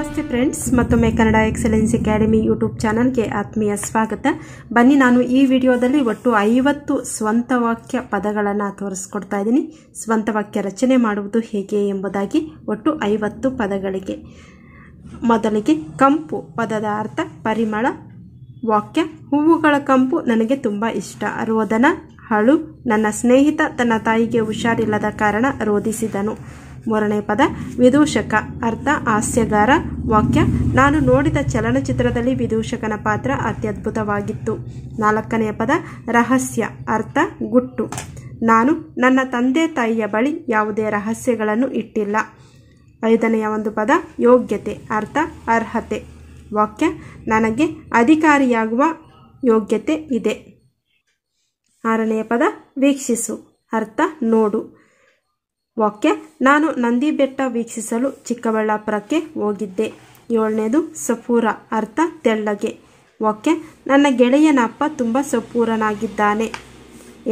ನಮಸ್ತೆ ಫ್ರೆಂಡ್ಸ್ ಮತ್ತೊಮ್ಮೆ Kannada excellence academy YouTube ಚಾನಲ್ಗೆ ಆತ್ಮೀಯ ಸ್ವಾಗತ ಬನ್ನಿ ನಾನು ಈ ವಿಡಿಯೋದಲ್ಲಿ ಒಟ್ಟು ಐವತ್ತು ಸ್ವಂತ ವಾಕ್ಯ ಪದಗಳನ್ನು ತೋರಿಸ್ಕೊಡ್ತಾ ಇದ್ದೀನಿ ಸ್ವಂತ ವಾಕ್ಯ ರಚನೆ ಮಾಡುವುದು ಹೇಗೆ ಎಂಬುದಾಗಿ ಒಟ್ಟು ಐವತ್ತು ಪದಗಳಿಗೆ ಮೊದಲಿಗೆ ಕಂಪು ಪದದ ಅರ್ಥ ಪರಿಮಳ ವಾಕ್ಯ ಹೂವುಗಳ ಕಂಪು ನನಗೆ ತುಂಬ ಇಷ್ಟ ರೋದನ ಹಳು ನನ್ನ ಸ್ನೇಹಿತ ತನ್ನ ತಾಯಿಗೆ ಹುಷಾರಿಲ್ಲದ ಕಾರಣ ರೋಧಿಸಿದನು ಮೂರನೇ ಪದ ವಿದೂಷಕ ಅರ್ಥ ಹಾಸ್ಯಗಾರ ವಾಕ್ಯ ನಾನು ನೋಡಿದ ಚಲನಚಿತ್ರದಲ್ಲಿ ವಿದೂಷಕನ ಪಾತ್ರ ಅತ್ಯದ್ಭುತವಾಗಿತ್ತು ನಾಲ್ಕನೆಯ ಪದ ರಹಸ್ಯ ಅರ್ಥ ಗುಟ್ಟು ನಾನು ನನ್ನ ತಂದೆ ತಾಯಿಯ ಬಳಿ ಯಾವುದೇ ರಹಸ್ಯಗಳನ್ನು ಇಟ್ಟಿಲ್ಲ ಐದನೆಯ ಒಂದು ಪದ ಯೋಗ್ಯತೆ ಅರ್ಥ ಅರ್ಹತೆ ವಾಕ್ಯ ನನಗೆ ಅಧಿಕಾರಿಯಾಗುವ ಯೋಗ್ಯತೆ ಇದೆ ಆರನೆಯ ಪದ ವೀಕ್ಷಿಸು ಅರ್ಥ ನೋಡು ಓಕೆ ನಾನು ನಂದಿ ಬೆಟ್ಟ ವೀಕ್ಷಿಸಲು ಚಿಕ್ಕಬಳ್ಳಾಪುರಕ್ಕೆ ಹೋಗಿದ್ದೆ ಏಳನೇದು ಸಪೂರ ಅರ್ಥ ತೆಳ್ಳಗೆ ಓಕೆ ನನ್ನ ಗೆಳೆಯನಪ್ಪ ತುಂಬ ಸಪೂರನಾಗಿದ್ದಾನೆ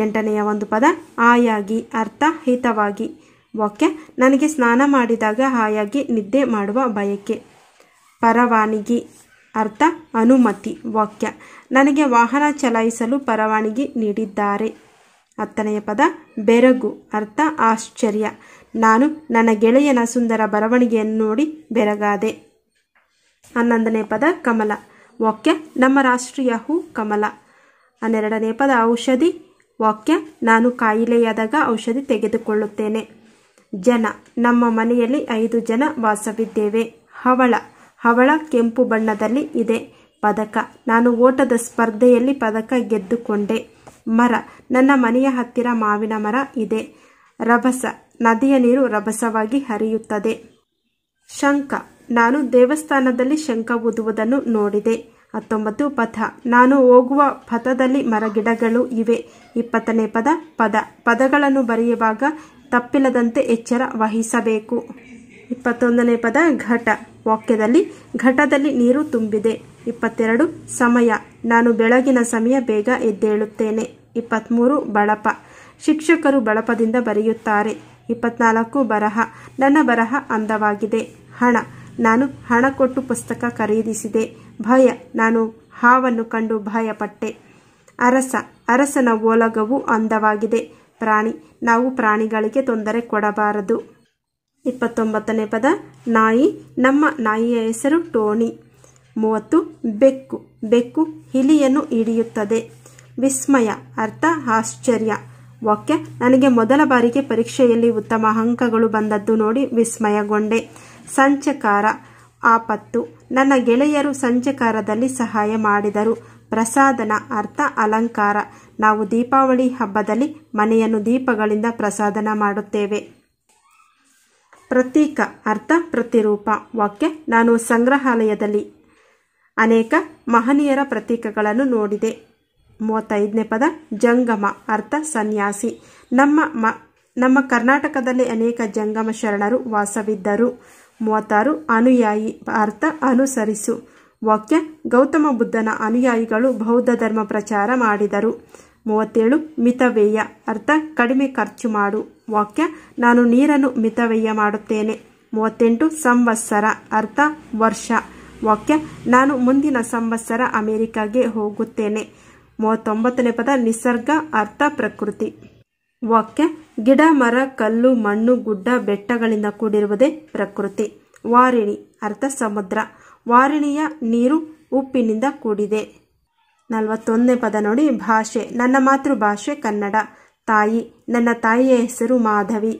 ಎಂಟನೆಯ ಒಂದು ಪದ ಆಯಾಗಿ ಅರ್ಥ ಹಿತವಾಗಿ ಓಕೆ ನನಗೆ ಸ್ನಾನ ಮಾಡಿದಾಗ ಹಾಯಾಗಿ ನಿದ್ದೆ ಮಾಡುವ ಬಯಕೆ ಪರವಾನಗಿ ಅರ್ಥ ಅನುಮತಿ ವಾಕ್ಯ ನನಗೆ ವಾಹನ ಚಲಾಯಿಸಲು ಪರವಾನಗಿ ನೀಡಿದ್ದಾರೆ ಹತ್ತನೆಯ ಪದ ಬೆರಗು ಅರ್ಥ ಆಶ್ಚರ್ಯ ನಾನು ನನ್ನ ಗೆಳೆಯನ ಸುಂದರ ಬರವಣಿಗೆಯನ್ನು ನೋಡಿ ಬೆರಗಾದೆ ಹನ್ನೊಂದನೇ ಪದ ಕಮಲ ವಾಕ್ಯ ನಮ್ಮ ರಾಷ್ಟ್ರೀಯ ಹೂ ಕಮಲ ಹನ್ನೆರಡನೇ ಪದ ಔಷಧಿ ವಾಕ್ಯ ನಾನು ಕಾಯಿಲೆಯಾದಾಗ ಔಷಧಿ ತೆಗೆದುಕೊಳ್ಳುತ್ತೇನೆ ಜನ ನಮ್ಮ ಮನೆಯಲ್ಲಿ ಐದು ಜನ ವಾಸವಿದ್ದೇವೆ ಹವಳ ಹವಳ ಕೆಂಪು ಬಣ್ಣದಲ್ಲಿ ಇದೆ ಪದಕ ನಾನು ಓಟದ ಸ್ಪರ್ಧೆಯಲ್ಲಿ ಪದಕ ಗೆದ್ದುಕೊಂಡೆ ಮರ ನನ್ನ ಮನೆಯ ಹತ್ತಿರ ಮಾವಿನ ಮರ ಇದೆ ರಭಸ ನದಿಯ ನೀರು ರಭಸವಾಗಿ ಹರಿಯುತ್ತದೆ ಶಂಕ ನಾನು ದೇವಸ್ಥಾನದಲ್ಲಿ ಶಂಕ ಊದುವುದನ್ನು ನೋಡಿದೆ ಹತ್ತೊಂಬತ್ತು ಪಥ ನಾನು ಹೋಗುವ ಪಥದಲ್ಲಿ ಮರಗಿಡಗಳು ಇವೆ ಇಪ್ಪತ್ತನೇ ಪದ ಪದ ಪದಗಳನ್ನು ಬರೆಯುವಾಗ ತಪ್ಪಿಲ್ಲದಂತೆ ಎಚ್ಚರ ವಹಿಸಬೇಕು ಇಪ್ಪತ್ತೊಂದನೇ ಪದ ಘಟ ವಾಕ್ಯದಲ್ಲಿ ಘಟದಲ್ಲಿ ನೀರು ತುಂಬಿದೆ ಇಪ್ಪತ್ತೆರಡು ಸಮಯ ನಾನು ಬೆಳಗಿನ ಸಮಯ ಬೇಗ ಎದ್ದೇಳುತ್ತೇನೆ ಇಪ್ಪತ್ತ್ಮೂರು ಬಳಪ ಶಿಕ್ಷಕರು ಬಳಪದಿಂದ ಬರೆಯುತ್ತಾರೆ ಇಪ್ಪತ್ನಾಲ್ಕು ಬರಹ ನನ್ನ ಬರಹ ಅಂದವಾಗಿದೆ ಹಣ ನಾನು ಹಣ ಕೊಟ್ಟು ಪುಸ್ತಕ ಖರೀದಿಸಿದೆ ಭಯ ನಾನು ಹಾವನ್ನು ಕಂಡು ಭಯಪಟ್ಟೆ ಅರಸ ಅರಸನ ಓಲಗವು ಅಂದವಾಗಿದೆ ಪ್ರಾಣಿ ನಾವು ಪ್ರಾಣಿಗಳಿಗೆ ತೊಂದರೆ ಕೊಡಬಾರದು ಇಪ್ಪತ್ತೊಂಬತ್ತನೇ ಪದ ನಾಯಿ ನಮ್ಮ ನಾಯಿಯ ಹೆಸರು ಟೋಣಿ ಮೂವತ್ತು ಬೆಕ್ಕು ಬೆಕ್ಕು ಹಿಲಿಯನ್ನು ಹಿಡಿಯುತ್ತದೆ ವಿಸ್ಮಯ ಅರ್ಥ ಆಶ್ಚರ್ಯ ವಾಕ್ಯ ನನಗೆ ಮೊದಲ ಬಾರಿಗೆ ಪರೀಕ್ಷೆಯಲ್ಲಿ ಉತ್ತಮ ಅಂಕಗಳು ಬಂದದ್ದು ನೋಡಿ ವಿಸ್ಮಯಗೊಂಡೆ ಸಂಚಕಾರ ಆಪತ್ತು ನನ್ನ ಗೆಳೆಯರು ಸಂಚಕಾರದಲ್ಲಿ ಸಹಾಯ ಮಾಡಿದರು ಪ್ರಸಾದನ ಅರ್ಥ ಅಲಂಕಾರ ನಾವು ದೀಪಾವಳಿ ಹಬ್ಬದಲ್ಲಿ ಮನೆಯನ್ನು ದೀಪಗಳಿಂದ ಪ್ರಸಾದನ ಮಾಡುತ್ತೇವೆ ಪ್ರತೀಕ ಅರ್ಥ ಪ್ರತಿರೂಪ ವಾಕ್ಯ ನಾನು ಸಂಗ್ರಹಾಲಯದಲ್ಲಿ ಅನೇಕ ಮಹನೀಯರ ಪ್ರತೀಕಗಳನ್ನು ನೋಡಿದೆ ಮೂವತ್ತೈದನೇ ಪದ ಜಂಗಮ ಅರ್ಥ ಸನ್ಯಾಸಿ ನಮ್ಮ ಮ ನಮ್ಮ ಕರ್ನಾಟಕದಲ್ಲಿ ಅನೇಕ ಜಂಗಮ ಶರಣರು ವಾಸವಿದ್ದರು ಮೂವತ್ತಾರು ಅನುಯಾಯಿ ಅರ್ಥ ಅನುಸರಿಸು ವಾಕ್ಯ ಗೌತಮ ಬುದ್ಧನ ಅನುಯಾಯಿಗಳು ಬೌದ್ಧ ಧರ್ಮ ಪ್ರಚಾರ ಮಾಡಿದರು ಮೂವತ್ತೇಳು ಮಿತವ್ಯಯ ಅರ್ಥ ಕಡಿಮೆ ಖರ್ಚು ಮಾಡು ವಾಕ್ಯ ನಾನು ನೀರನ್ನು ಮಿತವ್ಯಯ ಮಾಡುತ್ತೇನೆ ಮೂವತ್ತೆಂಟು ಸಂವತ್ಸರ ಅರ್ಥ ವರ್ಷ ವಾಕ್ಯ ನಾನು ಮುಂದಿನ ಸಂವತ್ಸರ ಅಮೆರಿಕಾಗೆ ಹೋಗುತ್ತೇನೆ ಮೂವತ್ತೊಂಬತ್ತನೇ ಪದ ನಿಸರ್ಗ ಅರ್ಥ ಪ್ರಕೃತಿ ವಾಕ್ಯ ಗಿಡ ಮರ ಕಲ್ಲು ಮಣ್ಣು ಗುಡ್ಡ ಬೆಟ್ಟಗಳಿಂದ ಕೂಡಿರುವುದೇ ಪ್ರಕೃತಿ ವಾರಿಣಿ ಅರ್ಥ ಸಮುದ್ರ ವಾರಿಣಿಯ ನೀರು ಉಪ್ಪಿನಿಂದ ಕೂಡಿದೆ ನಲವತ್ತೊಂದನೇ ಪದ ನೋಡಿ ಭಾಷೆ ನನ್ನ ಮಾತೃಭಾಷೆ ಕನ್ನಡ ತಾಯಿ ನನ್ನ ತಾಯಿಯ ಹೆಸರು ಮಾಧವಿ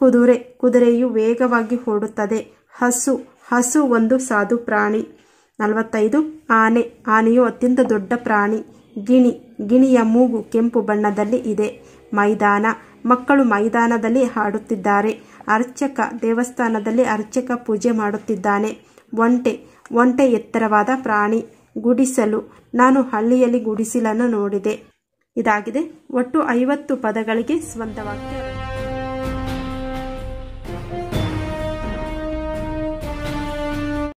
ಕುದುರೆ ಕುದುರೆಯು ವೇಗವಾಗಿ ಓಡುತ್ತದೆ ಹಸು ಹಸು ಒಂದು ಸಾಧು ಪ್ರಾಣಿ ನಲವತ್ತೈದು ಆನೆ ಆನೆಯು ಅತ್ಯಂತ ದೊಡ್ಡ ಪ್ರಾಣಿ ಗಿಣಿ ಗಿಣಿಯ ಮೂಗು ಕೆಂಪು ಬಣ್ಣದಲ್ಲಿ ಇದೆ ಮೈದಾನ ಮಕ್ಕಳು ಮೈದಾನದಲ್ಲಿ ಹಾಡುತ್ತಿದ್ದಾರೆ ಅರ್ಚಕ ದೇವಸ್ಥಾನದಲ್ಲಿ ಅರ್ಚಕ ಪೂಜೆ ಮಾಡುತ್ತಿದ್ದಾನೆ ಒಂಟೆ ಒಂಟೆ ಎತ್ತರವಾದ ಪ್ರಾಣಿ ಗುಡಿಸಲು ನಾನು ಹಳ್ಳಿಯಲ್ಲಿ ಗುಡಿಸಿಲನ್ನು ನೋಡಿದೆ ಇದಾಗಿದೆ ಒಟ್ಟು ಐವತ್ತು ಪದಗಳಿಗೆ ಸ್ವಂತವಾಗಿದೆ